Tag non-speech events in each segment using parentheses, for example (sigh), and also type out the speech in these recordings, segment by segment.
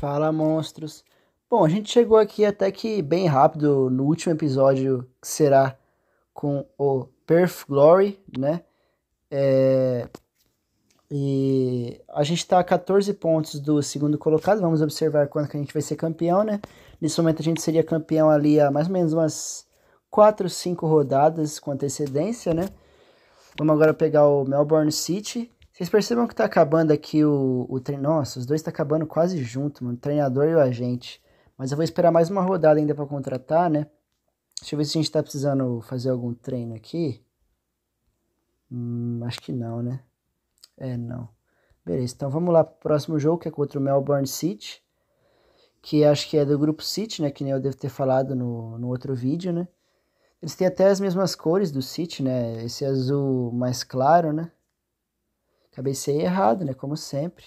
Fala, monstros. Bom, a gente chegou aqui até que bem rápido no último episódio, que será com o Perth Glory, né? É... E a gente está a 14 pontos do segundo colocado. Vamos observar quando que a gente vai ser campeão, né? Nesse momento a gente seria campeão ali a mais ou menos umas 4, 5 rodadas com antecedência, né? Vamos agora pegar o Melbourne City, vocês percebam que tá acabando aqui o, o treino. Nossa, os dois tá acabando quase junto, mano. O treinador e o agente. Mas eu vou esperar mais uma rodada ainda para contratar, né? Deixa eu ver se a gente tá precisando fazer algum treino aqui. Hum, acho que não, né? É, não. Beleza, então vamos lá pro próximo jogo, que é contra o Melbourne City. Que acho que é do grupo City, né? Que nem eu devo ter falado no, no outro vídeo, né? Eles têm até as mesmas cores do City, né? Esse azul mais claro, né? Cabecei errado, né? Como sempre.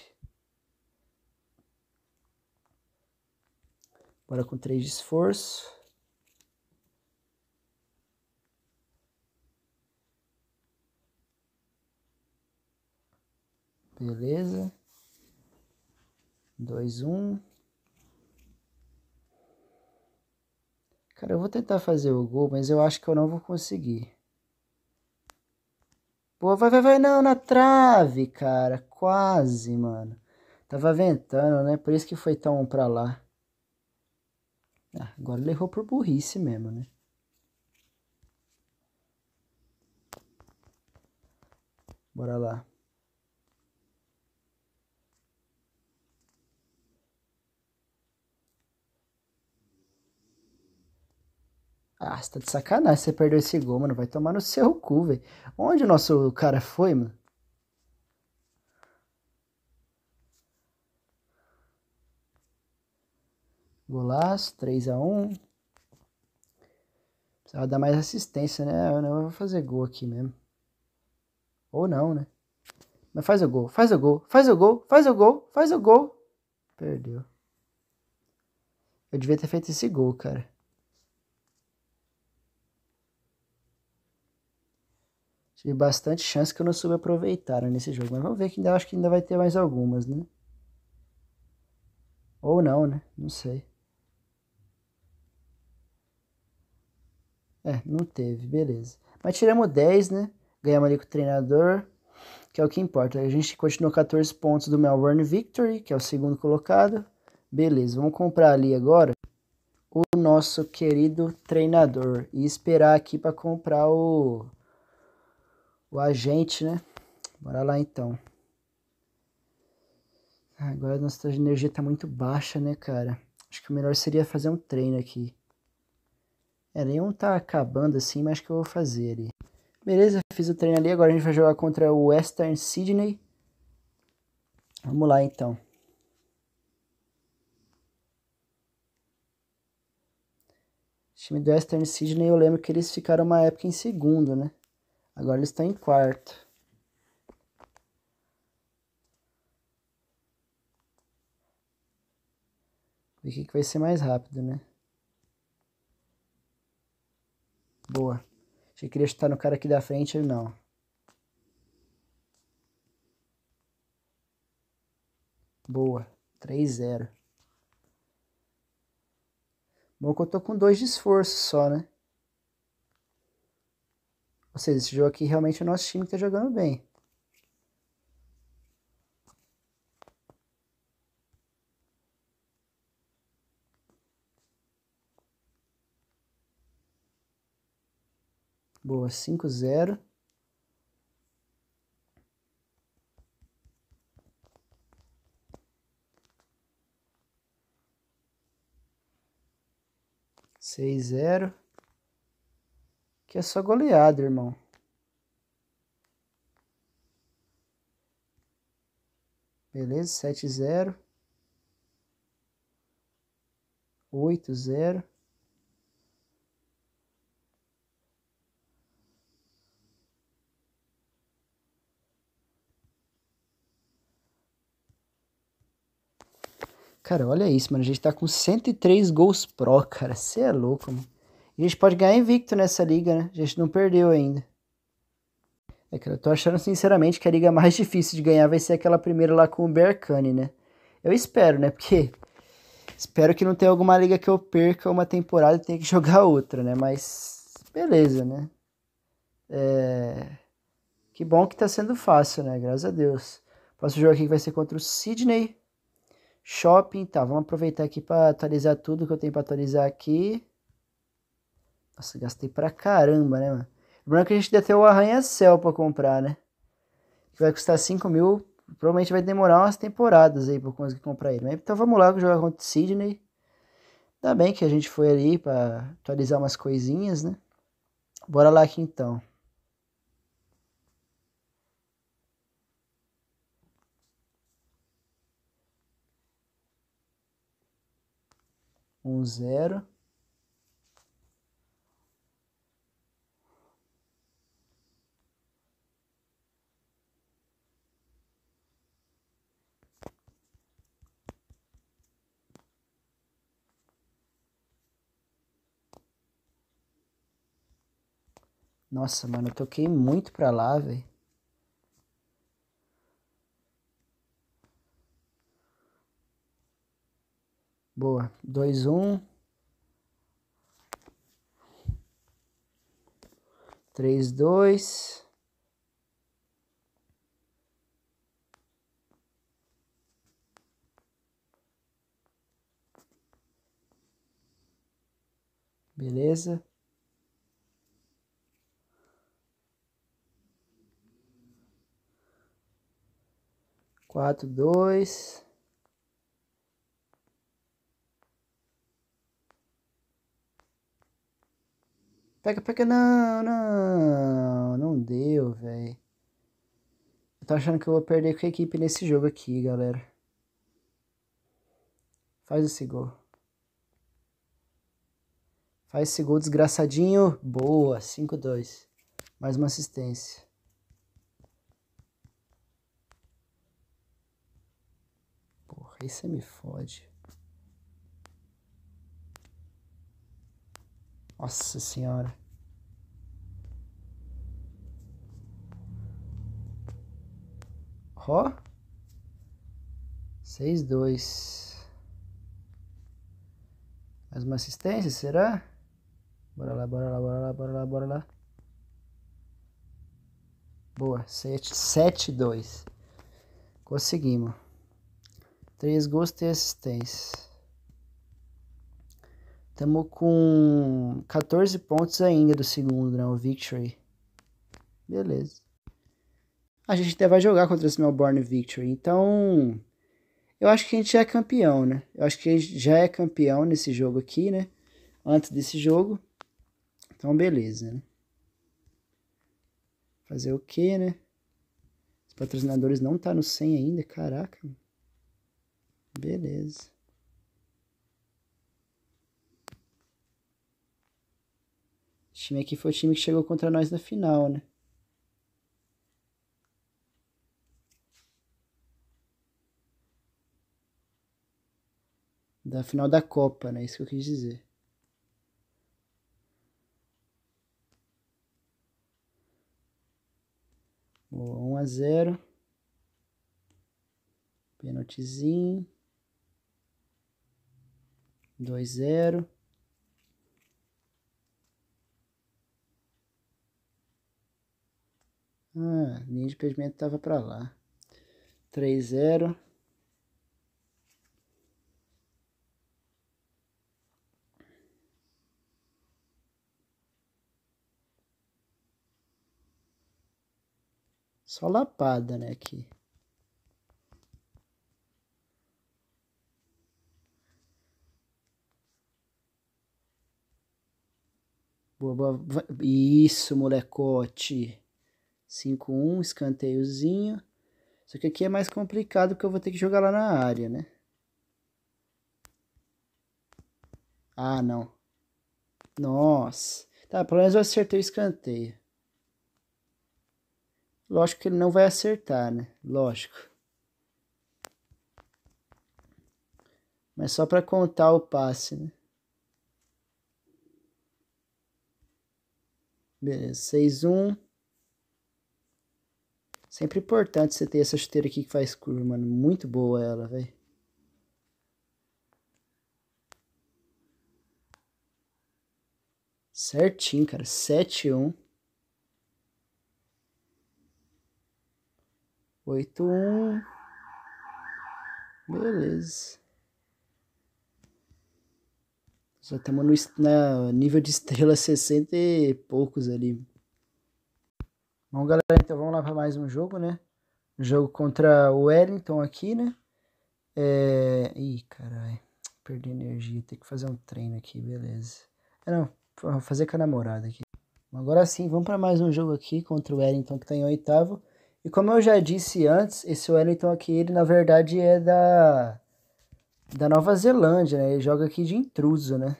Bora com três de esforço. Beleza. Dois, um. Cara, eu vou tentar fazer o gol, mas eu acho que eu não vou conseguir. Boa, vai, vai, vai, não, na trave, cara. Quase, mano. Tava ventando, né? Por isso que foi tão pra lá. Ah, agora ele errou por burrice mesmo, né? Bora lá. Ah, você tá de sacanagem, você perdeu esse gol, mano. Vai tomar no seu cu, velho. Onde o nosso cara foi, mano? Golaço, 3x1. Precisava dar mais assistência, né? Eu não vou fazer gol aqui mesmo. Ou não, né? Mas faz o gol, faz o gol, faz o gol, faz o gol, faz o gol. Perdeu. Eu devia ter feito esse gol, cara. Tive bastante chance que eu não soube aproveitar nesse jogo. Mas vamos ver que ainda acho que ainda vai ter mais algumas, né? Ou não, né? Não sei. É, não teve, beleza. Mas tiramos 10, né? Ganhamos ali com o treinador, que é o que importa. A gente continuou 14 pontos do Melbourne Victory, que é o segundo colocado. Beleza, vamos comprar ali agora o nosso querido treinador e esperar aqui para comprar o o agente, né? Bora lá então. Ah, agora a nossa energia tá muito baixa, né, cara? Acho que o melhor seria fazer um treino aqui. É, nenhum tá acabando assim, mas acho que eu vou fazer ali. Beleza, fiz o treino ali. Agora a gente vai jogar contra o Western Sydney. Vamos lá então. O time do Western Sydney, eu lembro que eles ficaram uma época em segundo, né? Agora ele está em quarto. Ver o que, vai ser mais rápido, né? Boa. Achei que queria chutar no cara aqui da frente, ele não. Boa. 3-0. Bom que eu tô com dois de esforço só, né? Ou seja, esse jogo aqui realmente é o nosso time que está jogando bem. Boa, 5-0. Seis zero. Que é só goleada, irmão. Beleza, 7-0. 8-0. Cara, olha isso, mano. A gente tá com 103 gols pró, cara. Você é louco, mano. E a gente pode ganhar invicto nessa liga, né? A gente não perdeu ainda. É que eu tô achando sinceramente que a liga mais (laughs) difícil de ganhar vai ser aquela primeira lá com o Berkane, né? Eu espero, né? Porque (laughs) espero que não tenha alguma liga que eu perca uma temporada e tenha que (laughs) jogar outra, né? Mas beleza, né? É... Que bom que tá sendo fácil, né? Graças a Deus. O próximo jogo aqui vai ser contra o Sydney Shopping. Tá, vamos aproveitar aqui para atualizar tudo que eu tenho para atualizar aqui. Nossa, gastei pra caramba, né, mano? Lembrando é que a gente deve ter o arranha-céu pra comprar, né? Que vai custar 5 mil. Provavelmente vai demorar umas temporadas aí pra conseguir comprar ele. Mas, então vamos lá jogar contra o Sidney. Ainda bem que a gente foi ali pra atualizar umas coisinhas, né? Bora lá aqui então. Um zero. Nossa, mano, eu toquei muito pra lá, velho. Boa. 2, 1. 3, 2. Beleza. quatro, dois. Pega, pega, não, não, não deu, velho. Eu tô achando que eu vou perder com a equipe nesse jogo aqui, galera. Faz esse gol. Faz esse gol desgraçadinho. Boa, 5-2. Mais uma assistência. Aí você me fode. Nossa senhora. Ó. seis dois. Mais uma assistência, será? Bora lá, bora lá, bora lá, bora lá, bora lá. Boa, sete sete dois Conseguimos. Três gols e assistência. Estamos com 14 pontos ainda do segundo, né? O Victory. Beleza. A gente até vai jogar contra esse Melbourne Victory. Então, eu acho que a gente já é campeão, né? Eu acho que a gente já é campeão nesse jogo aqui, né? Antes desse jogo. Então, beleza, né? Fazer o quê, né? Os patrocinadores não tá no 100 ainda, caraca. Beleza. Esse time aqui foi o time que chegou contra nós na final, né? Da final da Copa, né? Isso que eu quis dizer. Boa, 1 a 0. Pênaltizinho dois zero Ah, a linha de pavimento tava para lá. três zero Só lapada, né, aqui. Boa, boa. Isso, molecote. 5-1, escanteiozinho. Só que aqui é mais complicado porque eu vou ter que jogar lá na área, né? Ah, não. Nossa. Tá, pelo menos eu acertei o escanteio. Lógico que ele não vai acertar, né? Lógico. Mas só para contar o passe, né? Beleza, 6, 1. Sempre importante você ter essa chuteira aqui que faz curva, mano. Muito boa ela, velho. Certinho, cara. 7, 1. 8, 1. Beleza. Já estamos no na nível de estrela 60 (laughs) e poucos ali. Bom, galera, então vamos lá para mais um jogo, né? Jogo contra o Wellington aqui, né? É... Ih, caralho. Perdi energia. Tem que fazer um treino aqui, beleza. É, não. Vou fazer com a namorada aqui. Agora sim, vamos para mais um jogo aqui contra o Wellington, que está em oitavo. E como eu já disse antes, esse Wellington aqui, ele na verdade é da da Nova Zelândia, né? Ele joga aqui de intruso, né?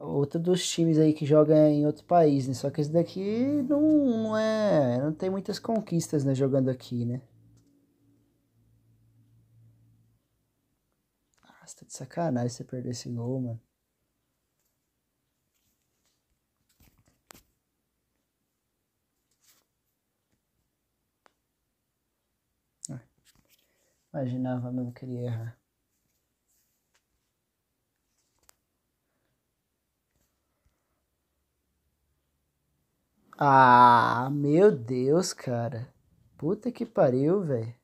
Outro dos times aí que joga em outro país, né? Só que esse daqui não, não é. Não tem muitas conquistas, né? Jogando aqui, né? Nossa, tá de sacanagem você perder esse gol, mano. Imaginava mesmo que ele ia errar. Ah, meu Deus, cara. Puta que pariu, velho.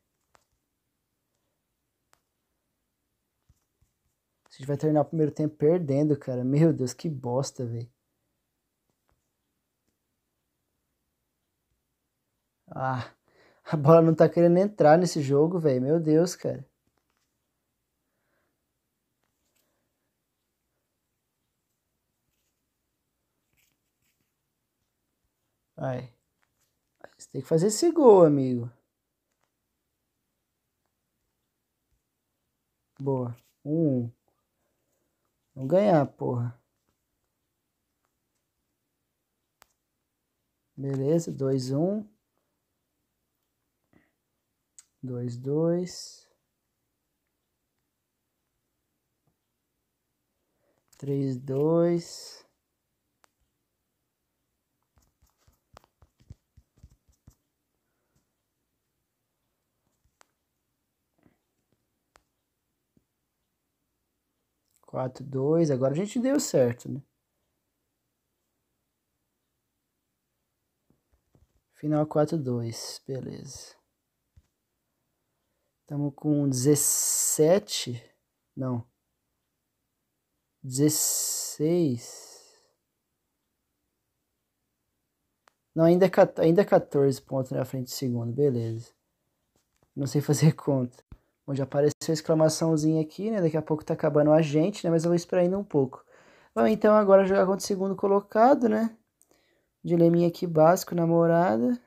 A gente vai terminar o primeiro tempo perdendo, cara. Meu Deus, que bosta, velho. Ah. A bola não tá querendo entrar nesse jogo, velho. Meu Deus, cara. Ai. Você tem que fazer esse gol, amigo. Boa. Um. um. Vamos ganhar, porra. Beleza, dois Um dois, dois, três, dois, quatro, dois. Agora a gente deu certo, né? Final quatro, dois, beleza. Estamos com 17. Não. 16. Não, ainda é, ainda é 14 pontos na frente do segundo, beleza. Não sei fazer (laughs) conta. Bom, já apareceu a exclamaçãozinha aqui, né? Daqui a pouco tá acabando a gente, né? Mas eu vou esperar ainda um pouco. Vamos então agora jogar contra o segundo colocado, né? Dileminha aqui básico, namorada.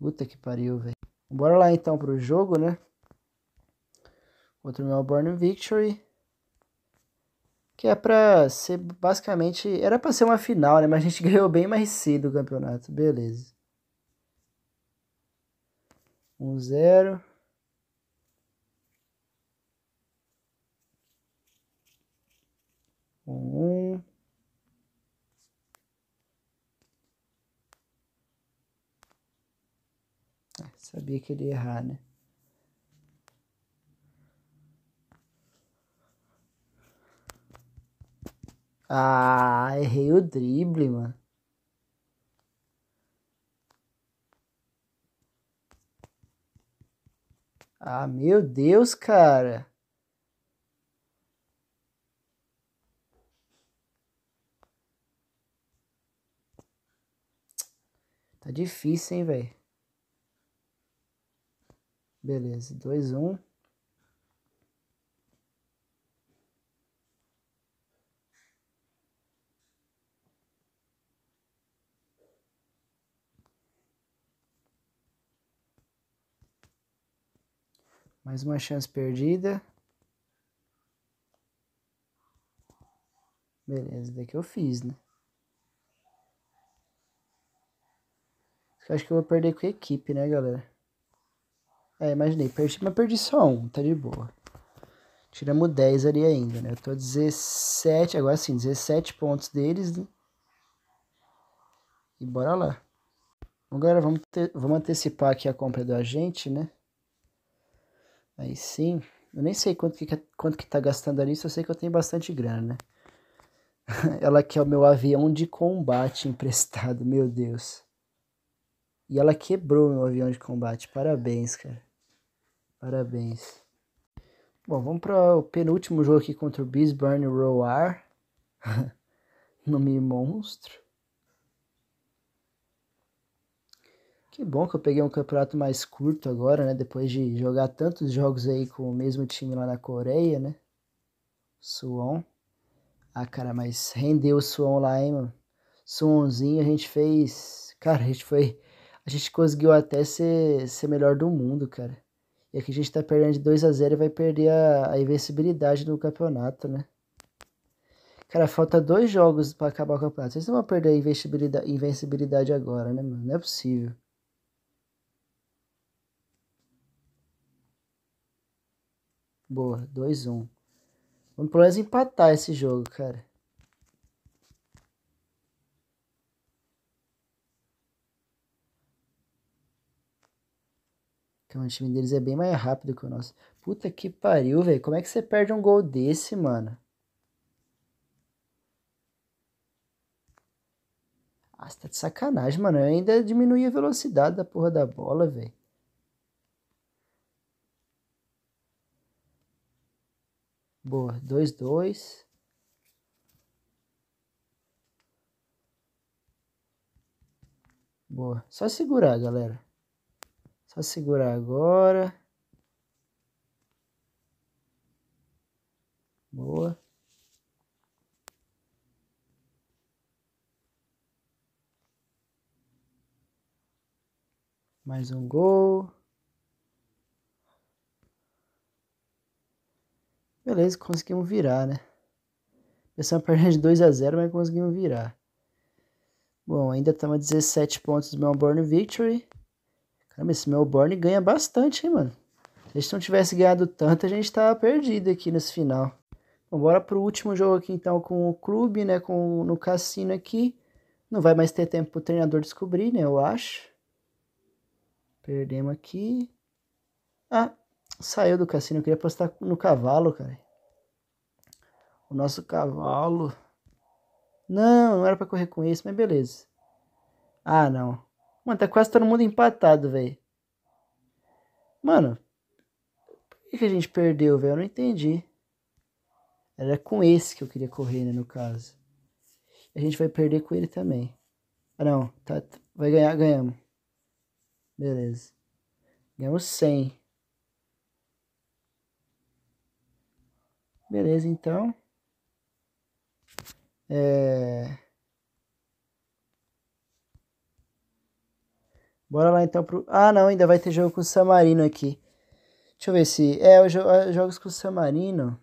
Puta que pariu, velho. Bora lá então pro jogo, né? Outro Melbourne Victory. Que é pra ser basicamente. Era pra ser uma final, né? Mas a gente (laughs) ganhou bem mais cedo o campeonato. Beleza. 1-0. Um Sabia que ele ia errar, né? Ah, errei o drible, mano. Ah, meu Deus, cara. Tá difícil, hein, velho. Beleza, 2, 1. Um. Mais uma chance perdida. Beleza, daqui eu fiz, né? acho que eu vou perder com a equipe, né, galera? É, imaginei, perdi, mas perdi só um, tá de boa. Tiramos 10 ali ainda, né? Eu tô 17, agora sim, 17 pontos deles. Né? E bora lá. Agora vamos, ter, vamos antecipar aqui a compra do agente, né? Aí sim. Eu nem sei quanto que, quanto que tá gastando ali, só sei que eu tenho bastante grana, né? (laughs) ela quer o meu avião de combate emprestado, meu Deus. E ela quebrou meu avião de combate, parabéns, cara. Parabéns. Bom, vamos para o penúltimo jogo aqui contra o Bisburn Roar. (laughs) Nome monstro. Que bom que eu peguei um campeonato mais curto agora, né? Depois de jogar tantos jogos aí com o mesmo time lá na Coreia, né? Suon. Ah, cara, mas rendeu o Suon lá, hein, mano? Suonzinho a gente fez. Cara, a gente foi. A gente conseguiu até ser, ser melhor do mundo, cara. E aqui a gente está perdendo de 2 a 0 e vai perder a, a invencibilidade do campeonato, né? Cara, falta dois jogos para acabar o campeonato. Vocês não vão perder a invencibilidade agora, né, mano? Não é possível. Boa, 2-1. Um. Vamos pelo menos empatar esse jogo, cara. Que o time deles é bem mais rápido que o nosso. Puta que pariu, velho. Como é que você perde um gol desse, mano? Ah, você tá de sacanagem, mano. Eu ainda diminuí a velocidade da porra da bola, velho. Boa, 2-2. Dois, dois. Boa. Só segurar, galera. Só segurar agora. Boa. Mais um gol. Beleza, conseguimos virar, né? Pensamos perder de 2 a 0, mas conseguimos virar. Bom, ainda estamos a 17 pontos do Melbourne Victory. Caramba, esse Melbourne ganha bastante, hein, mano? Se a gente não tivesse ganhado tanto, a gente tava perdido aqui nesse final. Vamos bora pro último jogo aqui, então, com o clube, né? Com, no cassino aqui. Não vai mais ter tempo pro treinador descobrir, né? Eu acho. Perdemos aqui. Ah, saiu do cassino. Eu queria apostar no cavalo, cara. O nosso cavalo. Não, não era pra correr com isso, mas beleza. Ah, não. Mano, tá quase todo mundo empatado, velho. Mano, por que a gente perdeu, velho? Eu não entendi. Era com esse que eu queria correr, né, no caso. A gente vai perder com ele também. Ah, não. Tá, tá vai ganhar, ganhamos. Beleza. Ganhamos 100. Beleza, então. É... Bora lá então pro. Ah, não, ainda vai ter jogo com o Samarino aqui. Deixa eu ver se. É, os jogos com o Samarino.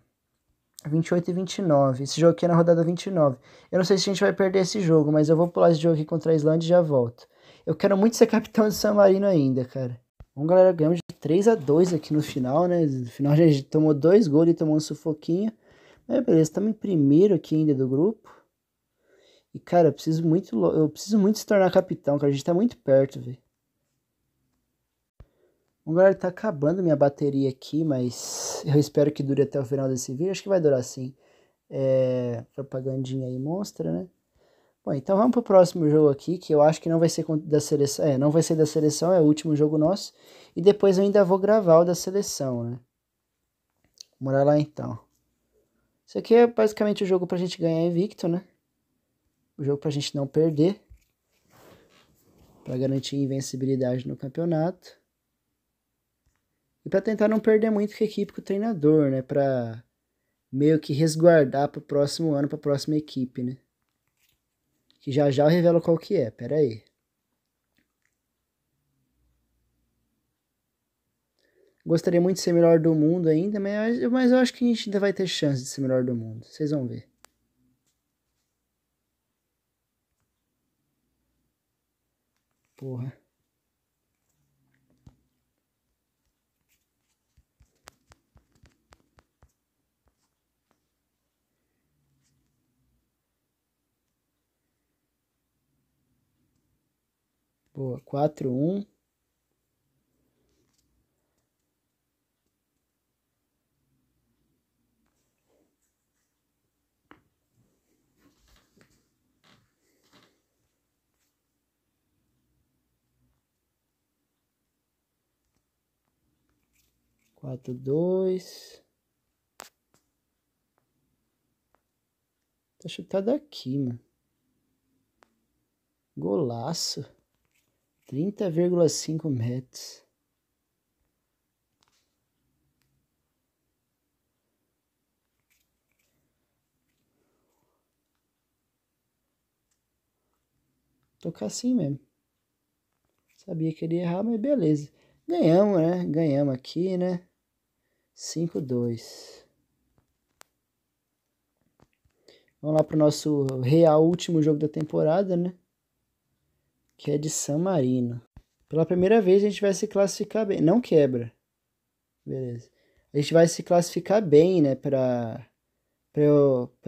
28 e 29. Esse jogo aqui é na rodada 29. Eu não sei se a gente vai perder esse jogo, mas eu vou pular esse jogo aqui contra a Islândia e já volto. Eu quero muito ser capitão do San Marino ainda, cara. Bom, galera, ganhamos de 3 a 2 aqui no final, né? No final a gente tomou dois gols e tomou um sufoquinho. Mas beleza, estamos em primeiro aqui ainda do grupo. E, cara, eu preciso muito, eu preciso muito se tornar capitão, cara. A gente tá muito perto, velho. Bom, galera, tá acabando minha bateria aqui, mas eu espero que dure até o final desse vídeo. Acho que vai durar sim. É, propagandinha aí monstra, né? Bom, então vamos pro próximo jogo aqui, que eu acho que não vai ser da seleção. É, não vai ser da seleção, é o último jogo nosso. E depois eu ainda vou gravar o da seleção, né? Bora lá então. Isso aqui é basicamente o jogo pra gente ganhar invicto, né? O jogo pra gente não perder. Pra garantir invencibilidade no campeonato. E para tentar não perder muito com a equipe, com o treinador, né? Para meio que resguardar para o próximo ano, para a próxima equipe, né? Que já já eu revelo qual que é, pera aí. Gostaria muito de ser melhor do mundo ainda, mas, mas eu acho que a gente ainda vai ter chance de ser melhor do mundo. Vocês vão ver. Porra. Boa, 4, 1. quatro dois Tá chutado tá aqui, mano. Golaço. 30,5 metros. Tocar assim mesmo. Sabia que ele ia errar, mas beleza. Ganhamos, né? Ganhamos aqui, né? 5-2. Vamos lá pro nosso real último jogo da temporada, né? que é de San Marino. Pela primeira vez a gente vai se classificar bem. Não quebra. Beleza. A gente vai se classificar bem, né, para para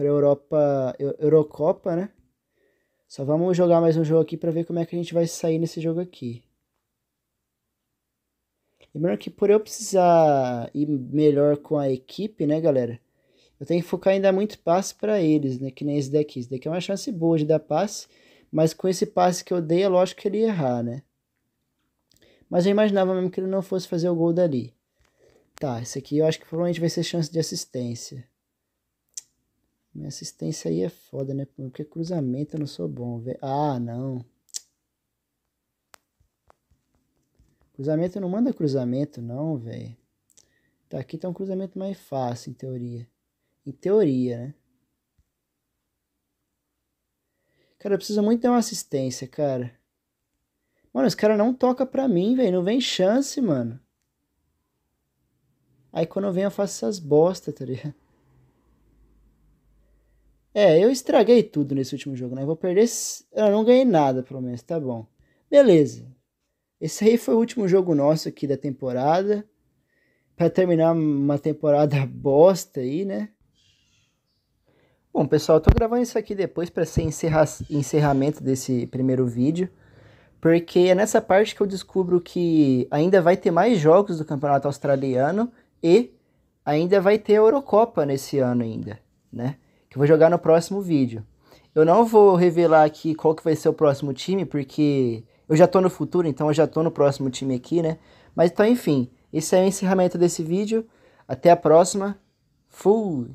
Europa Eurocopa, né? Só vamos jogar mais um jogo aqui para ver como é que a gente vai sair nesse jogo aqui. Lembrando que por eu precisar ir melhor com a equipe, né, galera? Eu tenho que focar ainda muito passe para eles, né? Que nem esse daqui. Esse daqui é uma chance boa de dar passe. Mas com esse passe que eu dei, é lógico que ele ia errar, né? Mas eu imaginava mesmo que ele não fosse fazer o gol dali. Tá, esse aqui eu acho que provavelmente vai ser chance de assistência. Minha assistência aí é foda, né? Porque cruzamento eu não sou bom, velho. Ah, não. Cruzamento não manda cruzamento, não, velho. Tá, aqui tá um cruzamento mais fácil, em teoria. Em teoria, né? Cara, eu preciso muito ter uma assistência, cara. Mano, esse cara não toca pra mim, velho. Não vem chance, mano. Aí quando eu venho eu faço essas bosta, tá ligado? É, eu estraguei tudo nesse último jogo, né? Eu vou perder... Eu não ganhei nada, pelo menos. Tá bom. Beleza. Esse aí foi o último jogo nosso aqui da temporada. Pra terminar uma temporada (laughs) bosta aí, né? Bom, pessoal, eu tô gravando isso aqui depois para ser encerra encerramento desse primeiro vídeo, porque é nessa parte que eu descubro que ainda vai ter mais jogos do Campeonato Australiano e ainda vai ter a Eurocopa nesse ano ainda, né? Que eu vou jogar no próximo vídeo. Eu não vou revelar aqui qual que vai ser o próximo time, porque eu já tô no futuro, então eu já tô no próximo time aqui, né? Mas então, enfim, esse é o encerramento desse vídeo. Até a próxima. Fui!